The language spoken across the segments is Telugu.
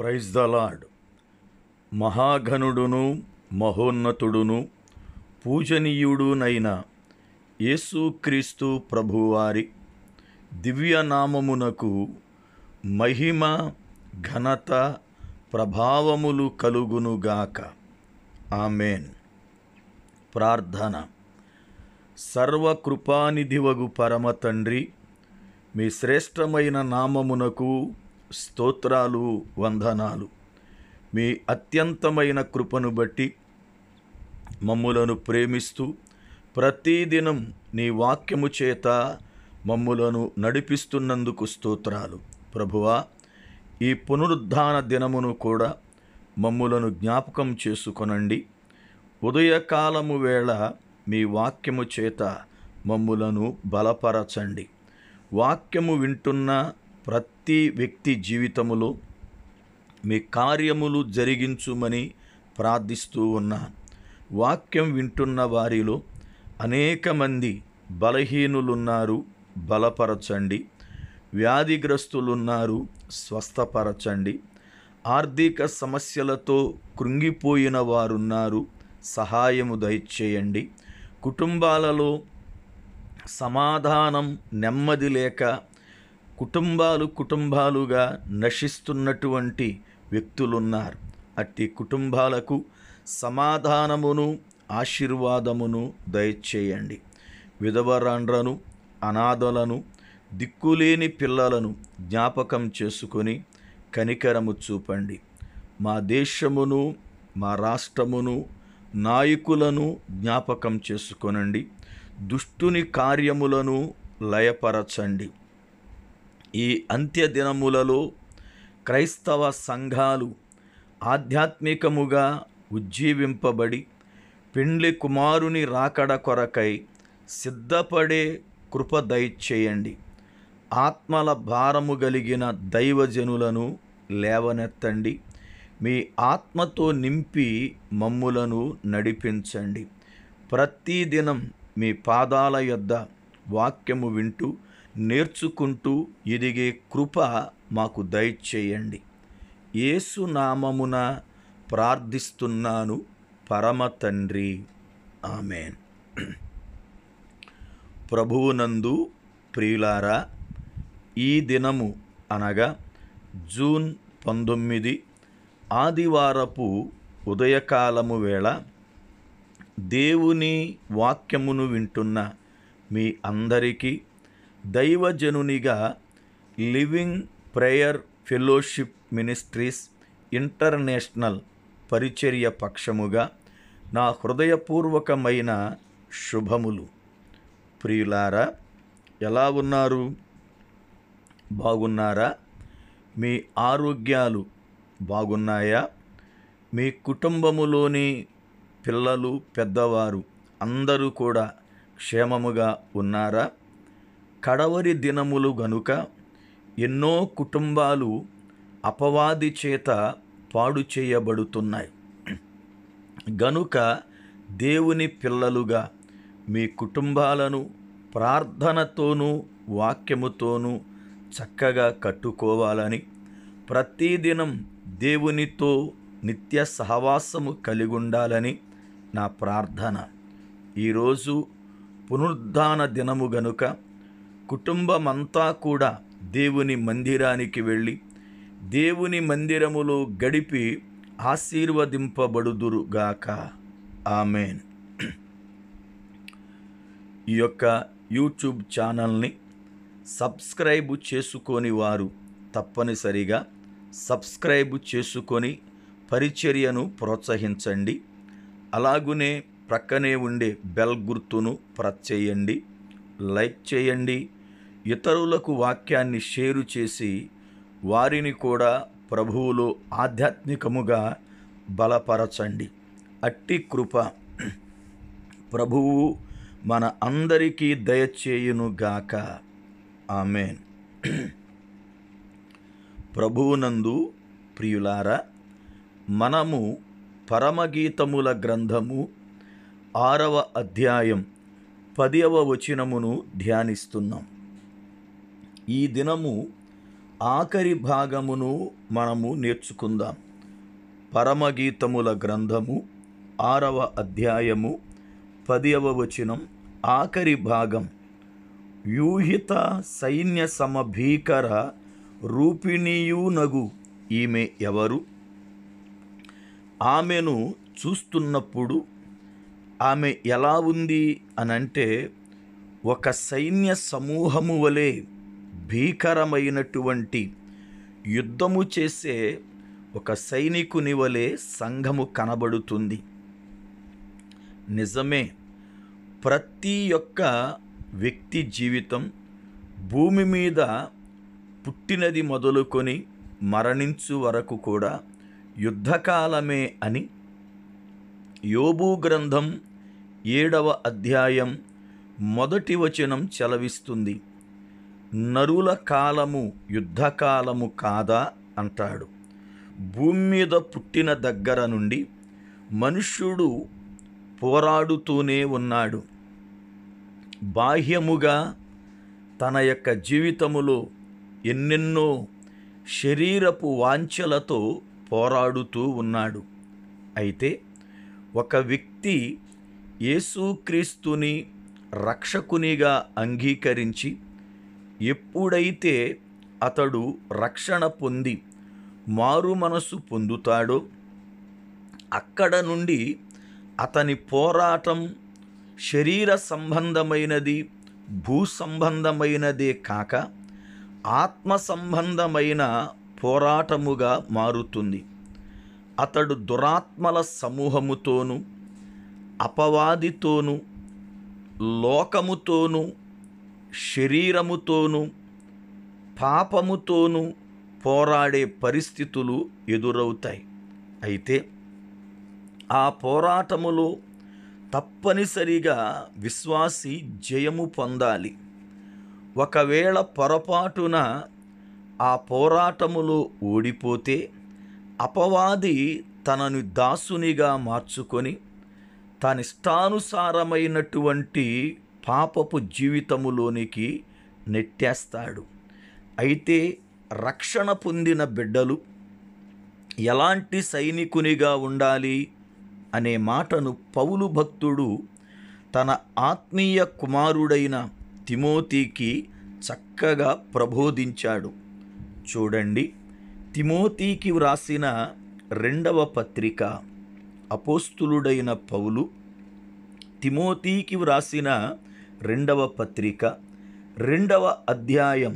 ప్రైజ్ ద లాడ్ మహాఘనుడును మహోన్నతుడును పూజనీయుడునైన యేసుక్రీస్తు ప్రభువారి దివ్యనామమునకు మహిమ ఘనత ప్రభావములు కలుగునుగాక ఆమెన్ ప్రార్థన సర్వకృపానిధివగు పరమ తండ్రి మీ శ్రేష్టమైన నామమునకు స్తోత్రాలు వందనాలు మీ అత్యంతమైన కృపను బట్టి మమ్ములను ప్రేమిస్తూ ప్రతిదినం నీ వాక్యము చేత మమ్ములను నడిపిస్తున్నందుకు స్తోత్రాలు ప్రభువా ఈ పునరుద్ధాన దినమును కూడా మమ్ములను జ్ఞాపకం చేసుకొనండి ఉదయకాలము వేళ మీ వాక్యము చేత మమ్ములను బలపరచండి వాక్యము వింటున్న ప్రతి వ్యక్తి జీవితములో మీ కార్యములు జరిగించుమని ప్రార్థిస్తూ ఉన్నా వాక్యం వింటున్న వారిలో అనేక మంది బలహీనులున్నారు బలపరచండి వ్యాధిగ్రస్తులున్నారు స్వస్థపరచండి ఆర్థిక సమస్యలతో కృంగిపోయిన వారున్నారు సహాయము దయచేయండి కుటుంబాలలో సమాధానం నెమ్మది లేక కుటుంబాలు కుటుంబాలుగా నశిస్తున్నటువంటి వ్యక్తులున్నారు అట్టి కుటుంబాలకు సమాధానమును ఆశీర్వాదమును దయచేయండి విధవరాండ్రను అనాథలను దిక్కులేని పిల్లలను జ్ఞాపకం చేసుకొని కనికరము చూపండి మా దేశమును మా రాష్ట్రమును నాయకులను జ్ఞాపకం చేసుకొనండి దుష్టుని కార్యములను లయపరచండి ఈ అంత్య దినములలో క్రైస్తవ సంఘాలు ఆధ్యాత్మికముగా ఉజ్జీవింపబడి పెండ్లి కుమారుని రాకడ కొరకై సిద్ధపడే కృప దయచేయండి ఆత్మల భారము కలిగిన దైవజనులను లేవనెత్తండి మీ ఆత్మతో నింపి మమ్ములను నడిపించండి ప్రతిదినం మీ పాదాల యొద్ద వాక్యము వింటూ నేర్చుకుంటూ ఎదిగే కృప మాకు దయచేయండి ఏసునామమున ప్రార్థిస్తున్నాను పరమ తండ్రి ఆమెన్ ప్రభువునందు ప్రియులారా ఈ దినము అనగా జూన్ పంతొమ్మిది ఆదివారపు ఉదయకాలము వేళ దేవుని వాక్యమును వింటున్న మీ అందరికీ దైవజనునిగా living prayer fellowship ministries international పరిచర్య పక్షముగా నా హృదయపూర్వకమైన శుభములు ప్రియులారా ఎలా ఉన్నారు బాగున్నారా మీ ఆరోగ్యాలు బాగున్నాయా మీ కుటుంబములోని పిల్లలు పెద్దవారు అందరూ కూడా క్షేమముగా ఉన్నారా కడవరి దినములు గనుక ఎన్నో కుటుంబాలు అపవాది చేత పాడు చేయబడుతున్నాయి గనుక దేవుని పిల్లలుగా మీ కుటుంబాలను ప్రార్థనతోనూ వాక్యముతోనూ చక్కగా కట్టుకోవాలని ప్రతిదినం దేవునితో నిత్య సహవాసము కలిగి ఉండాలని నా ప్రార్థన ఈరోజు పునరుద్ధాన దినము గనుక కుటుంబమంతా కూడా దేవుని మందిరానికి వెళ్ళి దేవుని మందిరములో గడిపి ఆశీర్వదింపబడుదురుగాక ఆమెన్ ఈ యొక్క యూట్యూబ్ ఛానల్ని సబ్స్క్రైబ్ చేసుకొని వారు తప్పనిసరిగా సబ్స్క్రైబ్ చేసుకొని పరిచర్యను ప్రోత్సహించండి అలాగునే ప్రక్కనే ఉండే బెల్ గుర్తును ప్రచ్చేయండి చేయండి లైక్ చేయండి ఇతరులకు వాక్యాన్ని షేరు చేసి వారిని కూడా ప్రభువులో ఆధ్యాత్మికముగా బలపరచండి అట్టి కృప ప్రభువు మన అందరికీ దయచేయునుగాక ఆమెన్ ప్రభువునందు ప్రియులారా మనము పరమగీతముల గ్రంథము ఆరవ అధ్యాయం పదివ వచనమును ధ్యానిస్తున్నాం ఈ దినము ఆఖరి భాగమును మనము నేర్చుకుందాం పరమగీతముల గ్రంథము ఆరవ అధ్యాయము పదివ వచనం ఆఖరి భాగం వ్యూహిత సైన్య సమభీకర రూపిణీయునగు ఈమె ఎవరు ఆమెను చూస్తున్నప్పుడు ఆమె ఎలా ఉంది అనంటే ఒక సైన్య సమూహము వలె భీకరమైనటువంటి యుద్ధము చేసే ఒక సైనికుని వలె సంఘము కనబడుతుంది నిజమే ప్రతి యొక్క వ్యక్తి జీవితం భూమి మీద పుట్టినది మొదలుకొని మరణించు వరకు కూడా యుద్ధకాలమే అని యోబు గ్రంథం ఏడవ అధ్యాయం మొదటి వచనం చలవిస్తుంది నరుల కాలము యుద్ధకాలము కాదా అంటాడు భూమి మీద పుట్టిన దగ్గర నుండి మనుష్యుడు పోరాడుతూనే ఉన్నాడు బాహ్యముగా తన యొక్క జీవితములో ఎన్నెన్నో శరీరపు వాంఛలతో పోరాడుతూ ఉన్నాడు అయితే ఒక వ్యక్తి యేసుక్రీస్తుని రక్షకునిగా అంగీకరించి ఎప్పుడైతే అతడు రక్షణ పొంది మారు మనసు పొందుతాడో అక్కడ నుండి అతని పోరాటం శరీర సంబంధమైనది భూ సంబంధమైనదే కాక ఆత్మ సంబంధమైన పోరాటముగా మారుతుంది అతడు దురాత్మల సమూహముతోనూ అపవాదితోనూ లోకముతోనూ శరీరముతోనూ పాపముతోనూ పోరాడే పరిస్థితులు ఎదురవుతాయి అయితే ఆ పోరాటములో తప్పనిసరిగా విశ్వాసి జయము పొందాలి ఒకవేళ పొరపాటున ఆ పోరాటములో ఓడిపోతే అపవాది తనను దాసునిగా మార్చుకొని తనిష్టానుసారమైనటువంటి పాపపు జీవితములోనికి నెట్టేస్తాడు అయితే రక్షణ పొందిన బిడ్డలు ఎలాంటి సైనికునిగా ఉండాలి అనే మాటను పౌలు భక్తుడు తన ఆత్మీయ కుమారుడైన తిమోతికి చక్కగా ప్రబోధించాడు చూడండి తిమోతికి వ్రాసిన రెండవ పత్రిక అపోస్తులుడైన పౌలు తిమోతీకి వ్రాసిన రెండవ పత్రిక రెండవ అధ్యాయం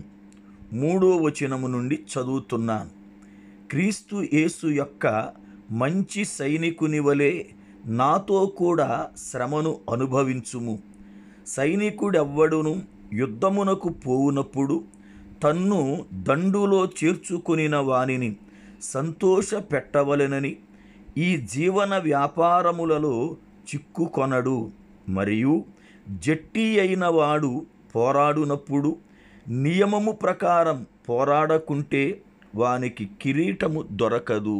మూడవ వచనము నుండి చదువుతున్నాను క్రీస్తు యేసు యొక్క మంచి సైనికుని వలె నాతో కూడా శ్రమను అనుభవించుము సైనికుడెవ్వడును యుద్ధమునకు పోవునప్పుడు తన్ను దండులో చేర్చుకునిన వానిని సంతోష పెట్టవలెనని ఈ జీవన వ్యాపారములలో చిక్కుకొనడు మరియు జట్టి అయిన వాడు పోరాడునప్పుడు నియమము ప్రకారం పోరాడకుంటే వానికి కిరీటము దొరకదు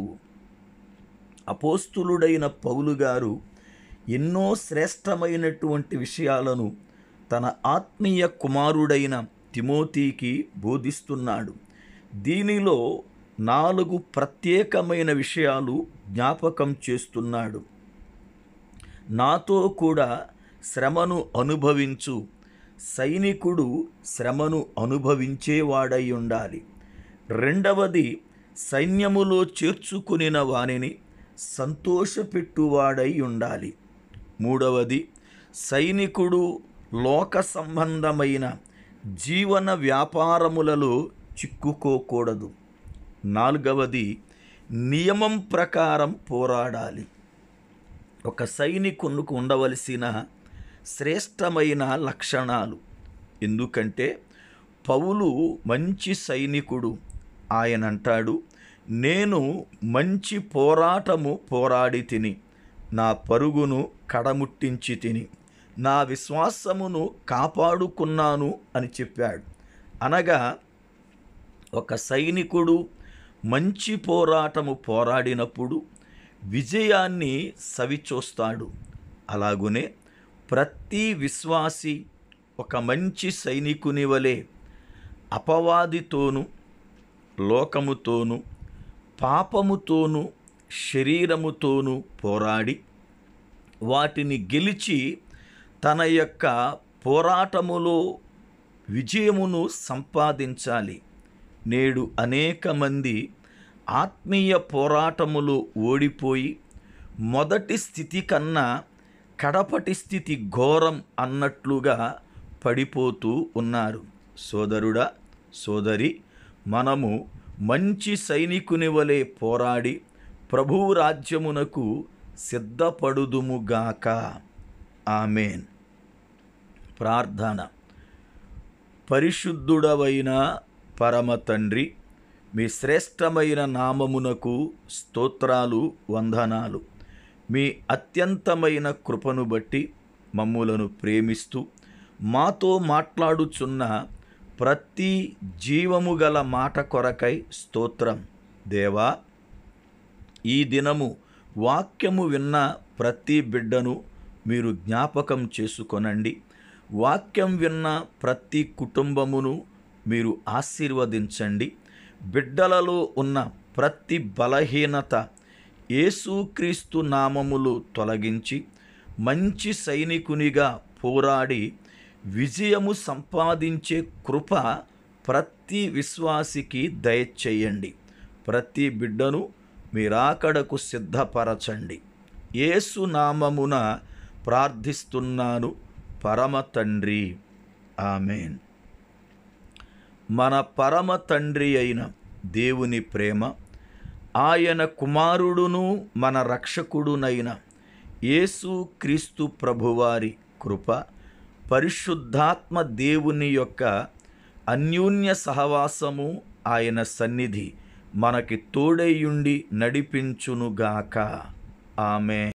అపోస్తులుడైన పౌలు గారు ఎన్నో శ్రేష్టమైనటువంటి విషయాలను తన ఆత్మీయ కుమారుడైన తిమోతికి బోధిస్తున్నాడు దీనిలో నాలుగు ప్రత్యేకమైన విషయాలు జ్ఞాపకం చేస్తున్నాడు నాతో కూడా శ్రమను అనుభవించు సైనికుడు శ్రమను అనుభవించేవాడై ఉండాలి రెండవది సైన్యములో చేర్చుకునిన వానిని సంతోషపెట్టువాడై ఉండాలి మూడవది సైనికుడు లోక సంబంధమైన జీవన వ్యాపారములలో చిక్కుకోకూడదు నాలుగవది నియమం ప్రకారం పోరాడాలి ఒక సైనికునికి ఉండవలసిన శ్రేష్టమైన లక్షణాలు ఎందుకంటే పౌలు మంచి సైనికుడు ఆయన అంటాడు నేను మంచి పోరాటము పోరాడి తిని నా పరుగును కడముట్టించి తిని నా విశ్వాసమును కాపాడుకున్నాను అని చెప్పాడు అనగా ఒక సైనికుడు మంచి పోరాటము పోరాడినప్పుడు విజయాన్ని సవిచూస్తాడు అలాగునే ప్రతి విశ్వాసి ఒక మంచి సైనికుని వలె అపవాదితోనూ లోకముతోనూ పాపముతోనూ శరీరముతోనూ పోరాడి వాటిని గెలిచి తన యొక్క పోరాటములో విజయమును సంపాదించాలి నేడు అనేక మంది ఆత్మీయ పోరాటములు ఓడిపోయి మొదటి స్థితి కన్నా కడపటి స్థితి ఘోరం అన్నట్లుగా పడిపోతూ ఉన్నారు సోదరుడా సోదరి మనము మంచి సైనికుని వలె పోరాడి ప్రభువు రాజ్యమునకు సిద్ధపడుదుముగాక ఆమెన్ ప్రార్థన పరిశుద్ధుడవైన పరమ తండ్రి మీ శ్రేష్టమైన నామమునకు స్తోత్రాలు వందనాలు మీ అత్యంతమైన కృపను బట్టి మమ్ములను ప్రేమిస్తూ మాతో మాట్లాడుచున్న ప్రతి జీవము గల మాట కొరకై స్తోత్రం దేవా ఈ దినము వాక్యము విన్న ప్రతి బిడ్డను మీరు జ్ఞాపకం చేసుకొనండి వాక్యం విన్న ప్రతి కుటుంబమును మీరు ఆశీర్వదించండి బిడ్డలలో ఉన్న ప్రతి బలహీనత యేసుక్రీస్తు నామములు తొలగించి మంచి సైనికునిగా పోరాడి విజయము సంపాదించే కృప ప్రతి విశ్వాసికి దయచేయండి ప్రతి బిడ్డను మీరాకడకు సిద్ధపరచండి ఏసు నామమున ప్రార్థిస్తున్నాను పరమ తండ్రి ఆమెన్ మన పరమ తండ్రి అయిన దేవుని ప్రేమ ఆయన కుమారుడును మన రక్షకుడునైన యేసు క్రీస్తు ప్రభువారి కృప పరిశుద్ధాత్మ దేవుని యొక్క అన్యోన్య సహవాసము ఆయన సన్నిధి మనకి తోడైయుండి నడిపించునుగాక ఆమె